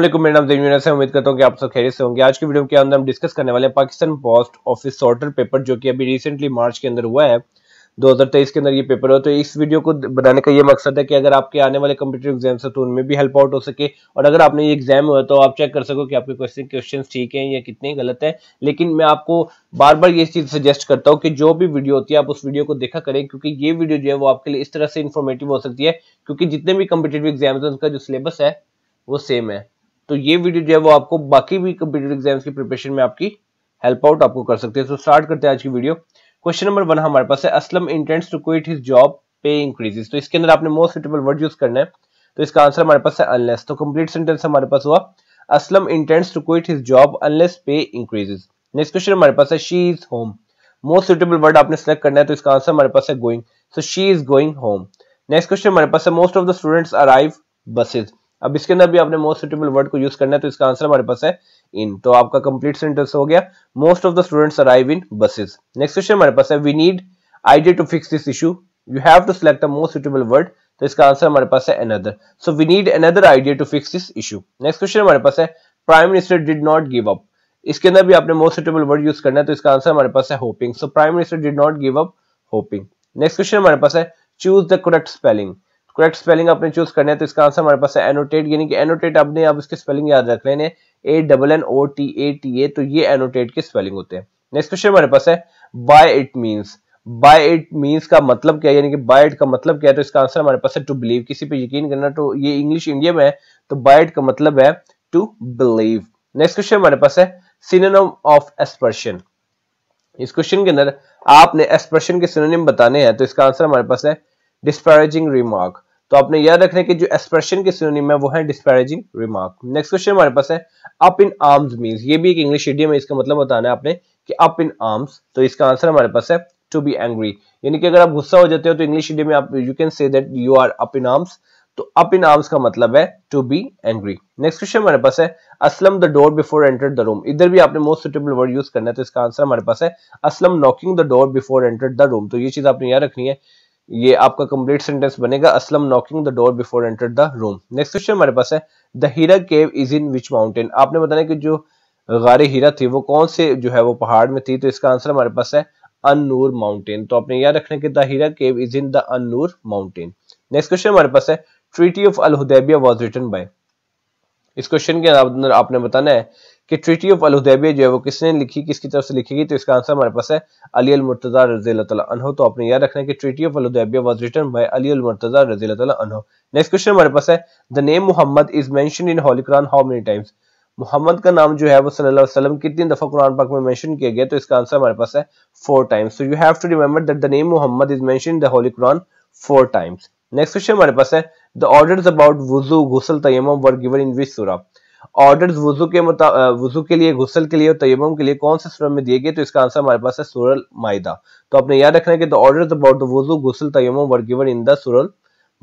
मेरा नाम जमीन से उम्मीद करता हूँ कि आप सब खैरियत से होंगे आज की वीडियो के अंदर हम डिस्कस करने वाले हैं Pakistan post office sorter paper जो कि अभी रिसेंटली मार्च के अंदर हुआ है 2023 के अंदर ये पेपर हो तो इस वीडियो को बनाने का ये मकसद है कि अगर आपके आने वाले कंप्यूटर एग्जाम है तो उनमें भी हेल्प आउट हो सके और अगर आपने ये एग्जाम हुआ तो आप चेक कर सको कि आपके क्वेश्चन क्वेश्चन ठीक हैं या कितने गलत हैं लेकिन मैं आपको बार बार ये चीज़ सजेस्ट करता हूँ कि जो भी वीडियो होती है आप उस वीडियो को देखा करें क्योंकि ये वीडियो जो है वो आपके लिए इस तरह से इन्फॉर्मेटिव हो सकती है क्योंकि जितने भी कम्पिटेटिव एग्जाम है उनका जो सिलेबस है वो सेम है तो ये वीडियो जो है वो आपको बाकी भी कम्पिटेटिव एग्जाम्स की प्रिपरेशन में आपकी हेल्प आउट आपको कर सकते हैं तो स्टार्ट करते हैं आज की वीडियो क्वेश्चन नंबर वन हमारे पास है Aslam intends to quit his job pay increases तो इसके अंदर आपने मोस्ट सुटेबल वर्ड यूज करना है तो इसका आंसर हमारे पास है अनलेस तो कंप्लीट सेंटेंस हमारे पास हुआ Aslam intends to quit his job unless pay increases next question हमारे पास है she is home most suitable word आपने सेलेक्ट करना है तो इसका आंसर हमारे पास है going so she is going home next question हमारे पास है most of the students arrive buses अब इसके अंदर भी आपने मोस्ट सुटेबल वर्ड को यूज करना है तो इसका आंसर हमारे पास है इन तो आपका कंप्लीट सेंटेंस हो गया most of the students arrive in buses next question हमारे पास है we need idea to fix this issue you have to select the most suitable word तो इसका आंसर हमारे पास है another so we need another idea to fix this issue next question हमारे पास है prime minister did not give up इसके अंदर भी आपने मोस्ट सुटेबल वर्ड यूज करना है तो इसका आंसर हमारे पास है hoping so prime minister did not give up hoping next question हमारे पास है choose the correct spelling correct spelling आपने चूज करना है तो इसका आंसर हमारे पास है एनोटेट यानी कि एनोटेट आपने आप इसके स्पेलिंग याद रख लेने A double N O T A T A तो ये एनोटेट के स्पेलिंग होते हैं नेक्स्ट क्वेश्चन हमारे पास है by it means by it means का मतलब क्या है यानी कि बाय इट का मतलब क्या है तो इसका आंसर हमारे पास है टू बिलीव किसी पे यकीन करना तो ये इंग्लिश इंडिया में है तो बाय इट का मतलब है टू बिलीव नेक्स्ट क्वेश्चन हमारे पास है सिनोनिम ऑफ एक्सप्रेशन इस क्वेश्चन के अंदर आपने एक्सप्रेशन के सिनोनिम बताने हैं तो इसका आंसर हमारे पास है डिस्पैरेजिंग रिमार्क तो आपने याद रखना कि जो एक्सप्रेशन के सिनोनिम है वो है डिस्पैरेजिंग रिमार्क नेक्स्ट क्वेश्चन हमारे पास है अप इन आर्म्स मीन ये भी एक इंग्लिश मीडियम है इसका मतलब बताना है आपने कि अप इन आर्म्स तो इसका आंसर हमारे पास है टू बी एंग्री यानी कि अगर आप गुस्सा हो जाते हो तो इंग्लिश मीडियम में आप you can say that you are up in arms तो अप इन आर्म्स का मतलब है to be angry next question हमारे पास है Aslam the door before enter the room इधर भी आपने मोस्ट सुटेबल वर्ड यूज करना है तो इसका आंसर हमारे पास है Aslam knocking the door before enter the room तो ये चीज आपने याद रखनी है ये आपका कंप्लीट सेंटेंस बनेगा Aslam knocking the door before enter the room next question हमारे पास है the Hira cave is in which mountain आपने बताया कि जो गारे हीरा थी वो कौन से जो है वो पहाड़ में थी तो इसका आंसर हमारे पास है अनूर माउंटेन तो आपने याद रखना कि the Hira cave is in the Annur mountain next question हमारे पास है treaty of Alhudaibiya was written by इस क्वेश्चन के अंदर आपने बताना है कि ट्रीटी ऑफ अलहदैबिया जो है वो किसने लिखी किसकी तरफ से लिखी गई तो इसका आंसर हमारे पास है अली अल मुर्तज़ा रजील अनहो तो आपने याद रखना है कि treaty of Alhudaibiya was written by Ali al Murtaza रजील अनहो नेक्स्ट क्वेश्चन हमारे पास है the name Muhammad is mention in holy Quran how many times Muhammad का नाम जो है वो सल्लल्लाहु अलैहि वसल्लम कितनी दफा कुरान पाक में मेंशन किया गया तो इसका आंसर हमारे पास है four times so you have to remember that the name Muhammad is mention in the holy Quran four times next question हमारे पास है द ऑर्डर्स अबाउट वुजू गुसल तयम वर गिवन इन विच सूरा ऑर्डर वजू के वजू के लिए गुसल के लिए और तयम के लिए कौन से सूरत में दिए गए तो इसका आंसर हमारे पास है सूरल मायदा तो आपने याद रखना है कि ऑर्डर अबाउट द वजू गुसल तयम वर गिवन इन द सूरल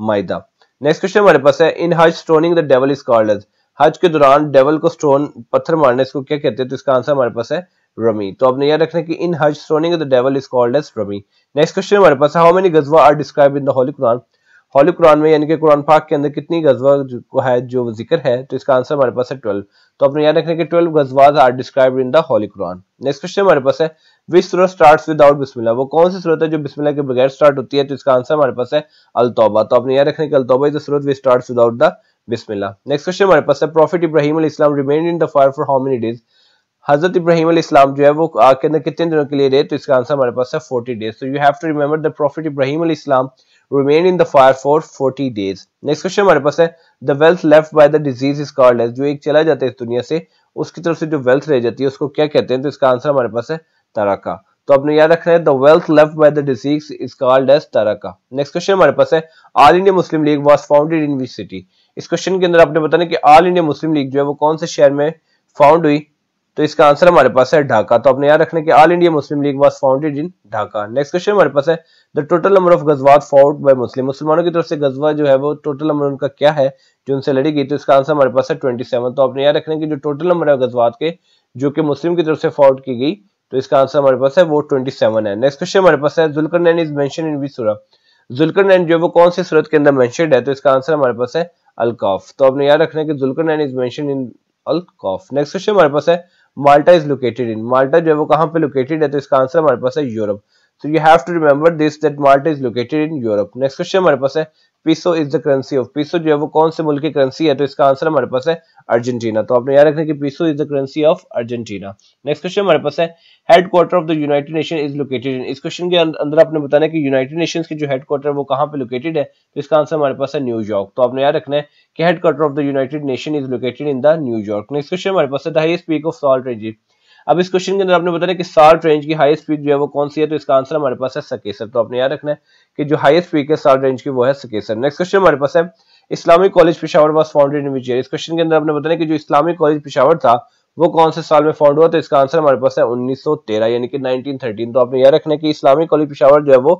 मायदा नेक्स्ट क्वेश्चन हमारे पास है in Hajj stoning the devil is called हज के दौरान डेवल को स्टोन पत्थर मारने इसको क्या कहते हैं तो इसका आंसर हमारे पास है रमी तो आपने याद रखना कि in Hajj stoning the devil is called as रमी नेक्स्ट क्वेश्चन हमारे पास है हाउ मेनी गजवा are describe in the holy Quran holy Quran में यानी कि कुरान पाक के अंदर कितनी गजवा है जो जिक्र है तो इसका आंसर हमारे पास है ट्वेल्व तो अपने याद रखने के ट्वेल्व गजवाज are describe in the holy Quran next question हमारे पास है विच सूरत स्टार्ट विदाउट बिस्मिल्ला वो कौन सी सूरत है जो बिस्मिल्ला के बगैर स्टार्ट होती है तो इसका आंसर हमारे पास है अलतौबा तो अपने याद रखने के अलतौबा इज सूरत विच स्टार्ट विदाउट द बिस्मिल्ला नेक्स्ट क्वेश्चन हमारे पास है प्रॉफिट इब्राहिम इस्लाम remain in the fire for how many days हजरत इब्राहिम इस्लाम जो है वो आग के अंदर कितने दिनों के लिए रहे तो इसका आंसर हमारे पास है फोर्टी डेज तो you have to remember the prophet Ibrahim इस्लाम remain in the fire for forty days next question हमारे पास है the wealth left by the deceased is called जो एक चला जाता है इस दुनिया से उसकी तरफ से जो वेल्थ रह जाती है उसको क्या कहते हैं तो इसका आंसर हमारे पास है तरका तो आपने याद रखना है the wealth left by the deceased is called as तरका नेक्स्ट क्वेश्चन हमारे पास है All India Muslim League was founded in which city इस क्वेश्चन के अंदर आपने बताया कि ऑल इंडिया मुस्लिम लीग जो है वो कौन से शहर में फाउंड हुई तो इसका आंसर हमारे पास है ढाका तो आपने याद रखना कि All India Muslim League was founded in Dhaka next question हमारे पास है द टोटल नंबर ऑफ गजवात फाउंड बाय मुस्लिम मुसलमानों की तरफ से गजवा जो है वो टोटल नंबर उनका क्या है जो उनसे लड़ी गई तो इसका आंसर हमारे पास है ट्वेंटी तो आपने याद रखना कि जो टोटल नंबर है गजवात के जो कि मुस्लिम की तरफ से फाउंड की गई तो इसका आंसर हमारे पास है वो ट्वेंटी सेवन है नेक्स्ट क्वेश्चन हमारे पास है जुलकर नैन इज मैं इन जुलकर नैन जो है वो कौन सी सूरत के अंदर मैंशनड है तो इसका आंसर हमारे पास है अलकाफ तो आपने याद रखना है कि जुलकर नैन इज मैं इन अलकाफ नेक्स्ट क्वेश्चन हमारे पास है Malta is located in Malta जो है वो कहाँ located है तो इसका आंसर हमारे पास So you have to remember this that Malta is located in Europe. Next question हमारे peso is the currency of peso जो है वो कौन से मुल्क की करेंसी है तो इसका आंसर हमारे पास है अर्जेंटीना तो आपने याद रखना कि peso is the currency of Argentina next question हमारे पास है headquarter of the United Nation is located in इस क्वेश्चन के अंदर आपने बताने की कि यूनाइटेड नेशन की जो हेड क्वार्टर वो कहां पे लोकेटेड है तो इसका आंसर हमारे पास है न्यूयॉर्क तो आपने याद रखना है कि headquarter of the United Nation is located in the New York next question हमारे पास है the highest peak of salt Egypt अब इस क्वेश्चन के अंदर आपने बताया कि साल्ट रेंज की हाईएस्ट पीक जो है वो कौन सी है तो इसका आंसर हमारे पास है सकेसर तो आपने याद रखना है कि जो हाईएस्ट पीक है साल्ट रेंज की वो है सकेसर नेक्स्ट क्वेश्चन हमारे पास है Islamic college Peshawar was founded in which year इस क्वेश्चन के अंदर आपने बताया कि जो इस्लामिक कॉलेज पिशावर था वो कौन से साल में फाउंड हुआ तो इसका आंसर हमारे पास है 1913 यानी कि 1913 तो आपने याद रखना है कि इस्लामिक कॉलेज पिशावर जो है वो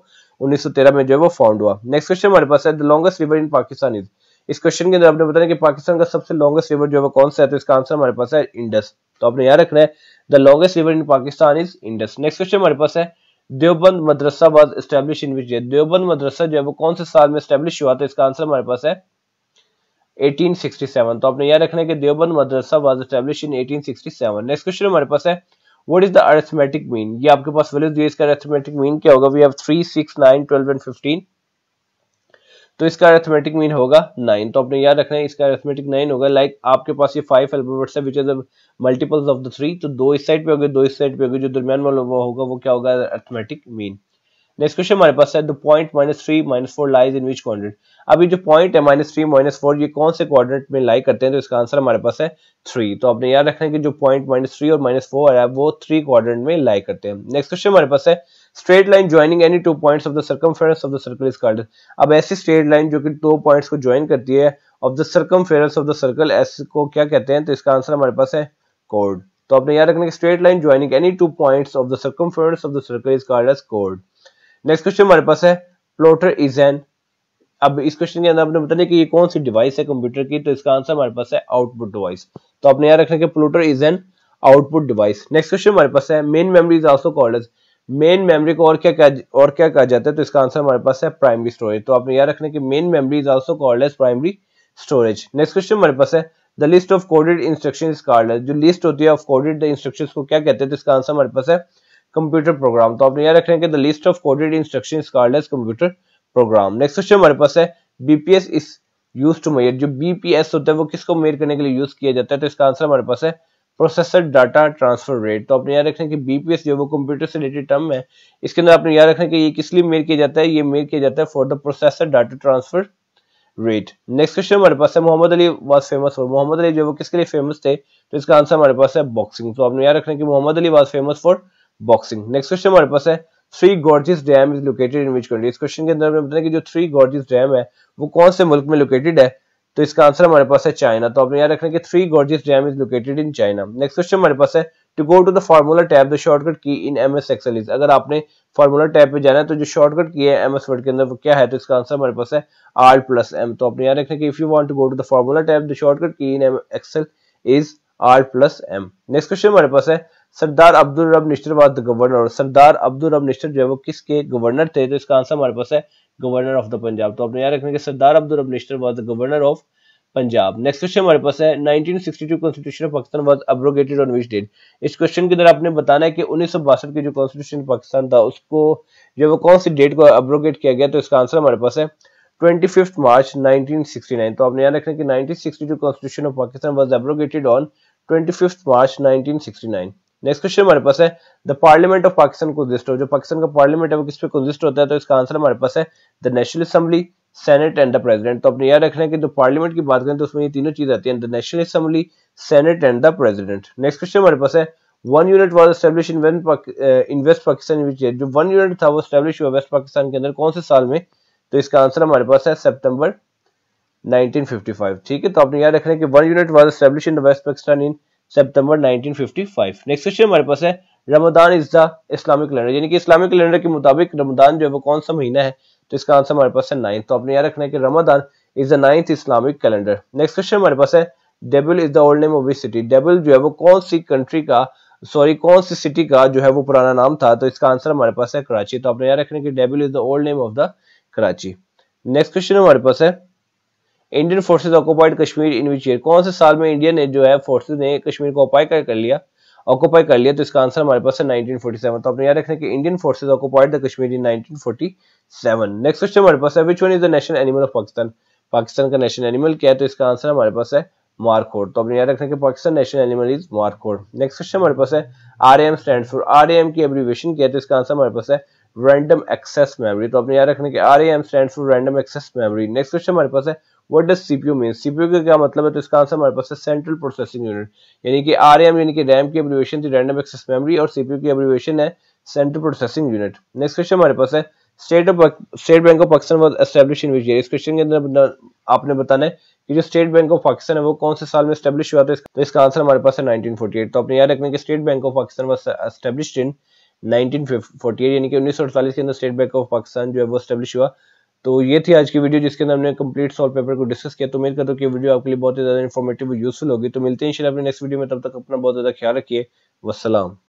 1913 में जो है वो फाउंड हुआ नेक्स्ट क्वेश्चन हमारे पास है the longest river in Pakistan is इस क्वेश्चन के अंदर आपने बताया कि पाकिस्तान का सबसे लॉन्गेस्ट रिवर जो है वो कौन सा है तो इसका आंसर हमारे पास है इंडस तो आपने याद रखना है the longest river in Pakistan is Indus next question हमारे पास है देवबंद मदरसा वाज एस्टेब्लिश इन विच ये देवबंद मदरसा जो है वो कौन से साल में स्टेब्लिश हुआ था इसका आंसर हमारे पास है 1867 तो आपने याद रखना है कि देवबंद मदरसा was establish in 1867 next question हमारे पास है what is the arithmetic mean ये आपके पास वैल्यू दिए इसका अरिथमेटिक मीन क्या होगा we have three six nine twelve and fifteen तो इसका अरेथमेटिक मीन होगा नाइन तो आपने याद रखना है इसका अरेथमेटिक नाइन होगा लाइक आपके पास ये फाइव अल्फाबेट्स है which is multiples of the three तो दो इस साइड पे होगी दो इस साइड पे होगी जो दरमियान वाला वो होगा वो क्या होगा अरेथमेटिक मीन नेक्स्ट क्वेश्चन हमारे पास है the point minus three minus four lies in which quadrant अभी जो पॉइंट है माइनस थ्री माइनस फोर ये कौन से क्वाड्रेंट में लाई करते हैं तो इसका आंसर हमारे पास है थ्री तो आपने याद रखना है कि जो पॉइंट माइनस थ्री और माइनस फोर है वो थ्री क्वाड्रेंट में लाई करते हैं नेक्स्ट क्वेश्चन हमारे पास है straight line joining any two points of the circumference of the circle is called अब ऐसी स्ट्रेट लाइन जो कि दो पॉइंट्स को ज्वाइन करती है of the circumference of the circle as को क्या कहते हैं तो इसका आंसर हमारे पास है कोड तो आपने याद रखना कि straight line joining any two points of the circumference of the circle is called as कोड नेक्स्ट क्वेश्चन हमारे पास है प्लोटर इज एन अब इस क्वेश्चन के अंदर आपने बताने कि ये कौन सी डिवाइस है कंप्यूटर की तो इसका आंसर हमारे पास है आउटपुट डिवाइस तो आपने याद रखना कि plotter is an output device next question हमारे पास है main memory is also called as main memory को और क्या कहा और क्या कहा जाता है तो इसका आंसर हमारे पास है प्राइमरी स्टोरेज तो आपने याद रखने की main memory is also called as primary storage next question हमारे पास है the list of coded instruction is जो लिस्ट होती है ऑफ कोडेड इंस्ट्रक्शन को क्या कहते हैं तो इसका आंसर हमारे पास है कंप्यूटर प्रोग्राम तो आपने याद रखने की the list of coded instruction is called as computer program next question हमारे पास है BPS is use to measure जो बीपीएस होता है वो किसको मेयर करने के लिए यूज किया जाता है तो इसका आंसर हमारे पास है प्रोसेसर डाटा ट्रांसफर रेट तो आपने याद रखना है कि बीपीएस जो वो कंप्यूटर से रिलेटेड टर्म है इसके अंदर आपने याद रखना है कि ये किस लिए मेल किया जाता है ये मेल किया जाता है for the processor data transfer rate next question हमारे पास है Muhammad Ali was famous for Muhammad Ali जो वो किसके लिए फेमस थे तो इसका आंसर हमारे पास है बॉक्सिंग तो आपने याद रखना है कि Muhammad Ali was famous for boxing next question हमारे पास है three gorges dam is located in which country इस क्वेश्चन के अंदर हमें बताया कि जो थ्री गॉर्जिस डैम है वो कौन से मुल्क में लोकेटेड है तो इसका आंसर हमारे पास है चाइना तो आपने याद रखना कि three gorges dam is located in China next question हमारे पास है to go to the formula tab the shortcut key in M S Excel is अगर आपने फार्मूला टैब पे जाना है तो जो शॉर्टकट की है एम एस वर्ड के अंदर वो क्या है तो इसका आंसर हमारे पास है आर प्लस एम तो आपने याद रखना कि if you want to go to the formula tab the shortcut key in M Excel is R plus M next question हमारे पास है सरदार अब्दुल रब निश्तर वाज गवर्नर और सरदार अब्दुल रब निश्चर जो है वो किसके गवर्नर थे तो इसका आंसर हमारे पास है गवर्नर ऑफ द पंजाब तो आपने याद रखना कि Sardar Abdul Rab Nishtar was governor of Punjab next question हमारे पास है 1962 constitution of Pakistan was abrogated on which date इस क्वेश्चन के अंदर आपने बताना है कि उन्नीस की जो कॉन्स्टिट्यूशन पाकिस्तान था उसको जो वो कौन सी डेट को अब्रोगेट किया गया तो इसका आंसर हमारे पास है 25 मार्च 1969 तो आपने याद रखना कि 1962 constitution of Pakistan was abrogated on 25 March 1969 next question हमारे पास है the parliament of Pakistan consist हो जो पाकिस्तान का पार्लियामेंट है वो किस पे कंजिस्ट होता है तो इसका आंसर हमारे पास है the national assembly senate and the president तो अपने याद रखना है कि जो पार्लियामेंट की बात करें तो उसमें ये तीनों चीज आती है the national assembly senate and the president next question हमारे पास है one unit was establish in in west Pakistan which जो वन यूनिट था वो स्टेब्लिश हुआ वेस्ट पाकिस्तान के अंदर कौन से साल में तो इसका आंसर हमारे पास है सितंबर 1955 ठीक है तो अपने याद रखना है कि one unit was establish in west Pakistan in September 1955 next question हमारे पास है Ramadan is the Islamic calendar यानी कि इस्लामिक कैलेंडर के मुताबिक रमदान जो है वो कौन सा महीना है तो इसका आंसर हमारे पास है नाइन्थ तो आपने याद रखना है कि Ramadan is the ninth Islamic calendar next question हमारे पास है Debal is the old name of city Debal जो है वो कौन सी कंट्री का सॉरी कौन सी सिटी का जो है वो पुराना नाम था तो इसका आंसर हमारे पास है कराची तो आपने याद रखना है कि Debal is the old name of the Karachi next question हमारे पास है Indian forces occupied Kashmir in which year कौन से साल में इंडियन ने जो है फोर्सेज ने कश्मीर को ऑपाई कर, कर लिया ऑक्युपाई कर लिया तो इसका आंसर हमारे पास है 1947 तो आपने याद रखना कि Indian forces occupied the Kashmir in 1947 next question हमारे पास है which one is the national animal of Pakistan Pakistan का नेशनल एनिमल क्या है तो इसका आंसर हमारे पास है मार्कोड तो आपने याद रखना कि Pakistan national animal is markhor next question हमारे पास है R M stand for R M की एब्रीवेशन क्या है तो इसका आंसर हमारे पास है रैंडम एक्सेस मेमोरी तो आपने याद रखना कि R M stand for random access memory next question हमारे पास है what does CPU mean CPU का क्या मतलब है तो इसका आंसर हमारे पास है सेंट्रल प्रोसेसिंग यूनिट यानी कि आर एम यानी कि रैम की एब्रीवेशन थी रैंडम एक्सेस मेमोरी और सीपीयू की एब्रीवेशन है central processing unit next question हमारे पास है state of State Bank of Pakistan was establish in which year इस क्वेश्चन के अंदर आपने बताना है कि जो स्टेट बैंक ऑफ पाकिस्तान है वो कौन से साल में स्टेब्लिश हुआ था तो इसका आंसर हमारे पास है 1948 तो आपने याद रखना कि State Bank of Pakistan was establish in 1948 यानी कि 1948 के अंदर स्टेट बैंक ऑफ पाकिस्तान जो है वो स्टेब्लिश हुआ तो ये थी आज की वीडियो जिसके अंदर हमने कंप्लीट सॉल्व पेपर को डिस्कस किया तो उम्मीद करता हूँ कि वीडियो आपके लिए बहुत ही ज़्यादा इन्फॉर्मेटिव और यूजफुल होगी तो मिलते हैं अपने नेक्स्ट वीडियो में तब तक अपना बहुत ज़्यादा ख्याल रखिए वसलाम